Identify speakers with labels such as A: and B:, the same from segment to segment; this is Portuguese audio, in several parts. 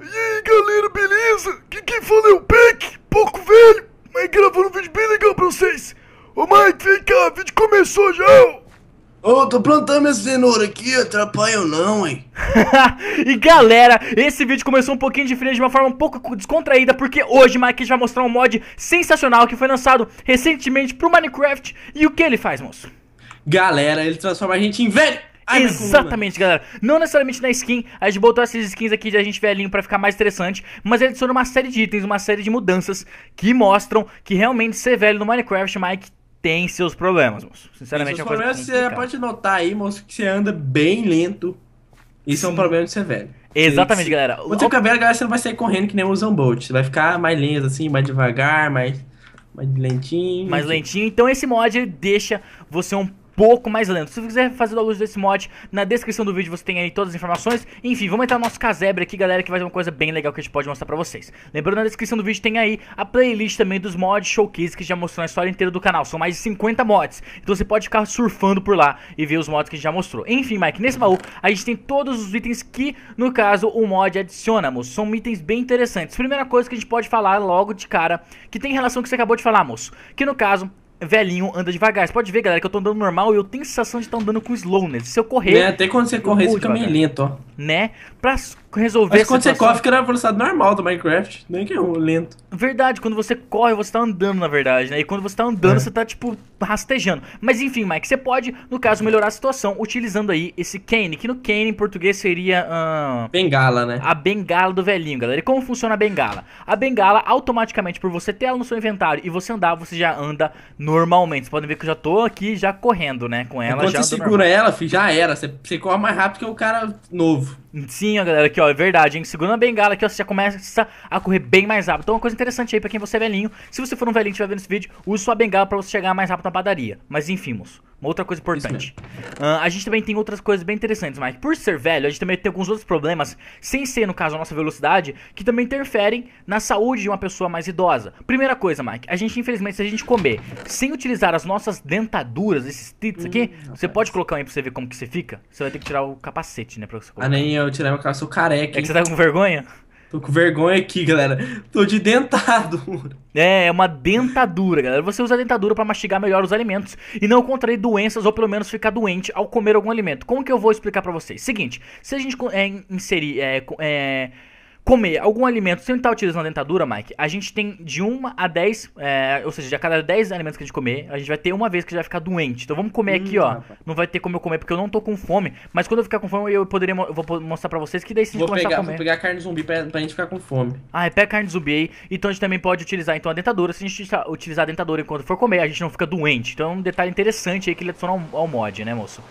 A: E aí galera, beleza? Que que fala é o Peck, pouco velho, mas gravando um vídeo bem legal pra vocês. Ô Mike, vem cá, o vídeo começou já, Ô, oh, tô plantando minha cenoura aqui, atrapalha ou não, hein? e galera, esse vídeo começou um pouquinho diferente, de uma forma um pouco descontraída, porque hoje Mike vai mostrar um mod sensacional que foi lançado recentemente pro Minecraft. E o que ele faz, moço? Galera, ele transforma a gente em velho! Ai, Exatamente, galera. Não necessariamente na skin, a gente botou essas skins aqui de a gente velhinho pra ficar mais interessante, mas ele adiciona uma série de itens, uma série de mudanças que mostram que realmente ser velho no Minecraft, Mike, tem seus problemas, moço. Sinceramente, é uma coisa é, Você pode notar aí, moço, que você anda bem lento. Isso Sim. é um problema de ser velho. Exatamente, galera. Quando você ficar velho, galera, você não vai sair correndo que nem o Zambolt. Você vai ficar mais lento, assim, mais devagar, mais, mais lentinho. Mais lentinho. Então esse mod deixa você um pouco mais lento. Se você quiser fazer o download desse mod, na descrição do vídeo você tem aí todas as informações. Enfim, vamos entrar no nosso casebre aqui, galera, que vai ter uma coisa bem legal que a gente pode mostrar pra vocês. Lembrando, na descrição do vídeo tem aí a playlist também dos mods showcase que já mostrou a história inteira do canal. São mais de 50 mods, então você pode ficar surfando por lá e ver os mods que a gente já mostrou. Enfim, Mike, nesse baú a gente tem todos os itens que, no caso, o mod adiciona, moço. São itens bem interessantes. Primeira coisa que a gente pode falar logo de cara, que tem relação com o que você acabou de falar, moço. Que no caso, velhinho anda devagar. Você pode ver, galera, que eu tô andando normal e eu tenho a sensação de estar tá andando com slowness. Se eu correr. Né? Até quando você correr, você fica meio lento, ó. Né? Pra resolver Mas quando você corre, fica na velocidade normal do Minecraft. Nem que é um lento. Verdade, quando você corre, você tá andando, na verdade, né? E quando você tá andando, é. você tá, tipo, rastejando. Mas enfim, Mike, você pode, no caso, melhorar a situação utilizando aí esse cane, que no cane em português seria. Uh, bengala, né? A bengala do velhinho, galera. E como funciona a bengala? A bengala, automaticamente, por você ter ela no seu inventário e você andar, você já anda normalmente. Vocês podem ver que eu já tô aqui já correndo, né? Com ela. E já você segura normal. ela, filho, já era. Você, você corre mais rápido que o cara novo. Sim, galera. Que aqui, ó, é verdade, hein? Segura a bengala aqui, ó, você já começa a correr bem mais rápido. Então, uma coisa interessante aí pra quem é você é velhinho. Se você for um velhinho e estiver vendo esse vídeo, use sua bengala pra você chegar mais rápido na padaria. Mas enfim, moço. Uma outra coisa importante. Uh, a gente também tem outras coisas bem interessantes, Mike. Por ser velho, a gente também tem alguns outros problemas, sem ser, no caso, a nossa velocidade, que também interferem na saúde de uma pessoa mais idosa. Primeira coisa, Mike, a gente, infelizmente, se a gente comer sem utilizar as nossas dentaduras, esses tits aqui, hum, você pode colocar um aí pra você ver como que você fica? Você vai ter que tirar o capacete, né? Pra você colocar. Ah, nem eu tirar meu capacete, sou careca. Hein? É que você tá com vergonha? Tô com vergonha aqui, galera. Tô de dentado. É, é uma dentadura, galera. Você usa a dentadura para mastigar melhor os alimentos e não contrair doenças ou pelo menos ficar doente ao comer algum alimento. Como que eu vou explicar para vocês? Seguinte, se a gente é, inserir. É, é, comer algum alimento sem estar tá utilizando a dentadura, Mike, a gente tem de 1 a 10, é, eh, ou seja, de a cada 10 alimentos que a gente comer, a gente vai ter uma vez que gente vai ficar doente. Então vamos comer hum, aqui, ó. Rapaz. Não vai ter como eu comer porque eu não tô com fome. Mas quando eu ficar com fome, eu poderia eu vou mostrar pra vocês que daí se vou começar pegar, a comer. Vou pegar carne zumbi pra, pra gente ficar com fome. Ah, é, pega carne zumbi aí. Então a gente também pode utilizar então a dentadura. Se a gente utilizar a dentadura enquanto for comer, a gente não fica doente. Então é um detalhe interessante aí que ele adiciona ao, ao mod, né, moço?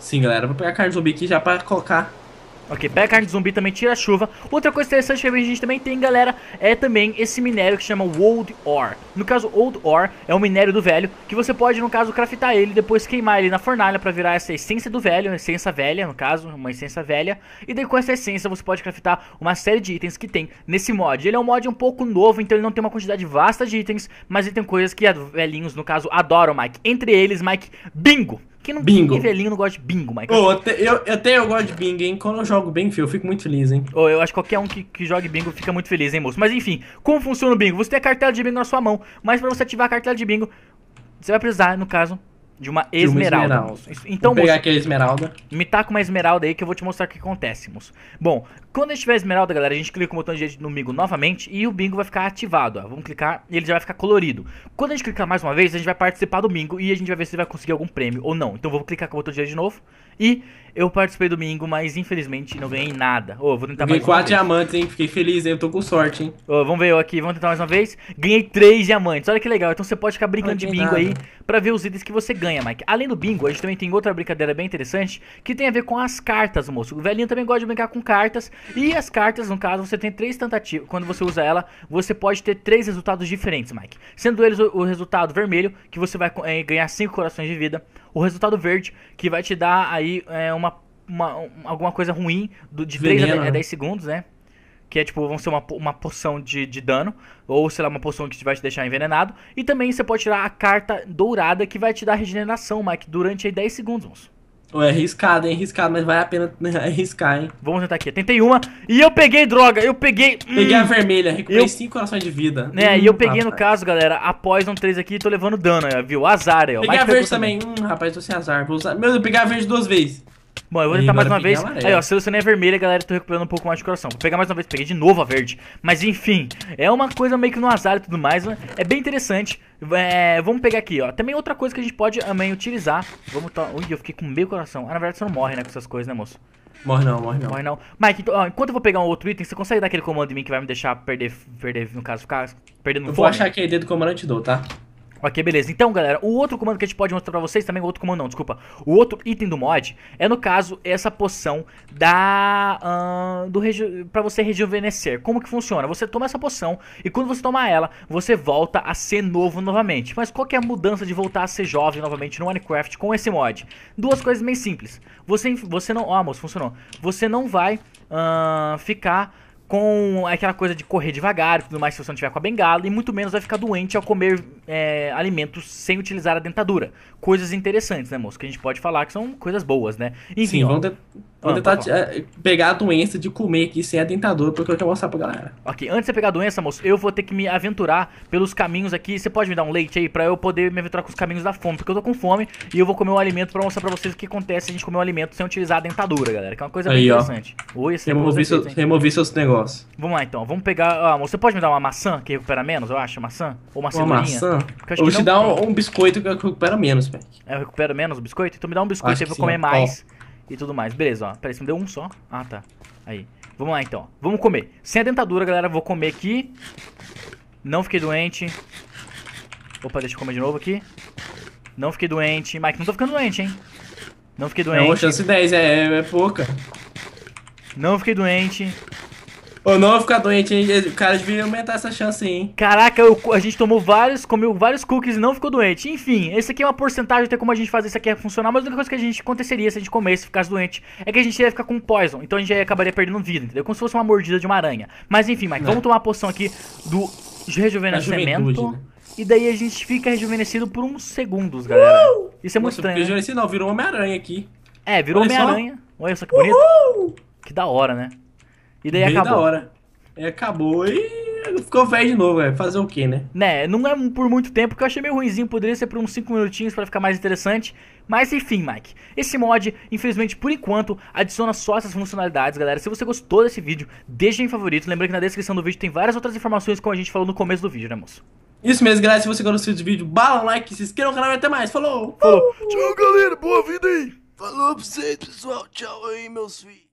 A: Sim, galera. Vou pegar carne zumbi aqui já pra colocar Ok, pega carne de zumbi também, tira a chuva. Outra coisa interessante que a gente também tem, galera, é também esse minério que chama Old Ore. No caso, Old Ore é um minério do velho, que você pode, no caso, craftar ele, depois queimar ele na fornalha pra virar essa essência do velho, essência velha, no caso, uma essência velha. E daí com essa essência você pode craftar uma série de itens que tem nesse mod. Ele é um mod um pouco novo, então ele não tem uma quantidade vasta de itens, mas ele tem coisas que velhinhos, no caso, adoram, Mike. Entre eles, Mike, bingo! Quem não bingo. Quem velhinho não gosta de bingo, Michael? Oh, até, eu, até eu gosto de bingo, hein? Quando eu jogo bingo, eu fico muito feliz, hein? Oh, eu acho que qualquer um que, que jogue bingo fica muito feliz, hein, moço? Mas enfim, como funciona o bingo? Você tem a cartela de bingo na sua mão, mas para você ativar a cartela de bingo, você vai precisar, no caso, de uma esmeralda. De uma esmeralda. Então, vou pegar moço, aqui a esmeralda. Me taca uma esmeralda aí que eu vou te mostrar o que acontece, moço. Bom, quando a gente tiver esmeralda, galera, a gente clica o botão de direito no bingo novamente e o bingo vai ficar ativado. Ó. Vamos clicar e ele já vai ficar colorido. Quando a gente clicar mais uma vez, a gente vai participar do bingo e a gente vai ver se vai conseguir algum prêmio ou não. Então vou clicar com o botão de direito de novo e eu participei do bingo, mas infelizmente não ganhei nada. Ô, oh, vou tentar eu ganhei mais quatro diamantes, hein? Fiquei feliz, hein? Eu tô com sorte, hein? Oh, vamos ver eu aqui, vamos tentar mais uma vez. Ganhei três diamantes, olha que legal. Então você pode ficar brincando de bingo nada. aí pra ver os itens que você ganha, Mike. Além do bingo, a gente também tem outra brincadeira bem interessante que tem a ver com as cartas, moço. O velhinho também gosta de brincar com cartas e as cartas, no caso, você tem três tentativas. Quando você usa ela, você pode ter três resultados diferentes, Mike. Sendo eles o, o resultado vermelho, que você vai é, ganhar cinco corações de vida. O resultado verde, que vai te dar aí é, uma, uma alguma coisa ruim do, de Veneno. 3 a 10, a 10 segundos, né? que é tipo, vão ser uma, uma poção de, de dano, ou sei lá, uma poção que vai te deixar envenenado. E também você pode tirar a carta dourada que vai te dar regeneração, Mike, durante aí 10 segundos. Moço. É arriscado, hein? Arriscado, mas vale a pena né, arriscar, hein? Vamos tentar aqui. Tentei uma e eu peguei droga. Eu peguei. Hum, peguei hum, a vermelha, recuperei 5 eu... corações de vida. É, hum, e eu peguei rapaz. Ah, no tá. caso, galera, após um 3 aqui, tô levando dano, viu? Azar, é, ó. Peguei a verde também. também. Hum, rapaz, tô sem azar. Vou usar. Meu Deus, eu peguei a verde duas vezes. Bom, eu vou tentar mais uma vez. Amarelo. Aí, ó, selecionei a vermelha, galera, tô tá recuperando um pouco mais de coração. Vou pegar mais uma vez, peguei de novo a verde. Mas enfim, é uma coisa meio que no azar e tudo mais, né? é bem interessante. É, vamos pegar aqui, ó. Também outra coisa que a gente pode também utilizar. Vamos to... Ui, eu fiquei com meio coração. Ah, na verdade você não morre, né, com essas coisas, né, moço? Morre não, morre não. Morre não. Mike, então, ó, enquanto eu vou pegar um outro item, você consegue dar aquele comando em mim que vai me deixar perder, perder no caso, ficar perdendo eu fome? Eu vou achar aquele é dedo comando e te dou, tá? Ok, beleza. Então, galera, o outro comando que a gente pode mostrar pra vocês, também o outro comando não, desculpa, o outro item do mod, é no caso essa poção da... Uh, do pra você rejuvenescer. Como que funciona? Você toma essa poção e quando você tomar ela, você volta a ser novo novamente. Mas qual que é a mudança de voltar a ser jovem novamente no Minecraft com esse mod? Duas coisas bem simples. Você, você não... Ó, oh, moço, funcionou. Você não vai uh, ficar com aquela coisa de correr devagar e tudo mais se você não tiver com a bengala, e muito menos vai ficar doente ao comer é, alimentos sem utilizar a dentadura. Coisas interessantes, né, moço? Que a gente pode falar que são coisas boas, né? Enfim, Sim, ó, de... Vou ah, tentar tá tá é, pegar a doença de comer aqui sem dentadura, porque eu quero mostrar pra galera. Ok, antes de você pegar a doença, moço, eu vou ter que me aventurar pelos caminhos aqui. Você pode me dar um leite aí pra eu poder me aventurar com os caminhos da fome, porque eu tô com fome e eu vou comer um alimento pra mostrar pra vocês o que acontece se a gente comer um alimento sem utilizar a dentadura, galera. Que é uma coisa aí, bem ó. interessante. Oi, você removi, é seu, removi seus negócios. Vamos lá então, vamos pegar. Ah, moço, você pode me dar uma maçã que recupera menos, eu acho? Maçã? Ou uma, uma maçã? Eu vou te não... dar um, um, biscoito que recupera menos, velho. É, eu recupero menos o biscoito? Então me dá um biscoito acho aí pra eu comer mais. Ó e tudo mais. Beleza, ó. parece me deu um só? Ah, tá. Aí. Vamos lá, então. Vamos comer. Sem a dentadura, galera. Vou comer aqui. Não fiquei doente. Opa, deixa eu comer de novo aqui. Não fiquei doente. Mike, não tô ficando doente, hein? Não fiquei doente. É uma chance 10, é, é pouca. Não fiquei doente. Ou não ficar doente, hein? O cara devia aumentar essa chance, hein? Caraca, eu, a gente tomou vários, comeu vários cookies e não ficou doente. Enfim, esse aqui é uma porcentagem, tem como a gente fazer isso aqui é funcionar, mas a única coisa que a gente aconteceria se a gente comesse e ficasse doente é que a gente ia ficar com poison. Então a gente acabaria perdendo vida, entendeu? Como se fosse uma mordida de uma aranha. Mas enfim, Mike, vamos tomar a poção aqui do rejuvenescimento. Né? E daí a gente fica rejuvenescido por uns segundos, galera. Uh! Isso é muito Nossa, estranho. Né? Rejuvenescido não, virou Homem-Aranha aqui. É, virou Homem-Aranha. Olha só que bonito. Uhul! Que da hora, né? E daí Bem acabou. da hora. E é, acabou e ficou velho de novo, velho. É fazer o quê, né? Né, não é por muito tempo, que eu achei meio ruimzinho. Poderia ser por uns 5 minutinhos para ficar mais interessante. Mas enfim, Mike. Esse mod, infelizmente, por enquanto, adiciona só essas funcionalidades, galera. Se você gostou desse vídeo, deixa em favorito. Lembrando que na descrição do vídeo tem várias outras informações, como a gente falou no começo do vídeo, né, moço? Isso mesmo, galera. Se você gostou desse vídeo, bala um like, se inscreva no canal e até mais. Falou! Falou! Tchau, galera. Boa vida aí. Falou pra vocês, pessoal. Tchau aí, meus filhos.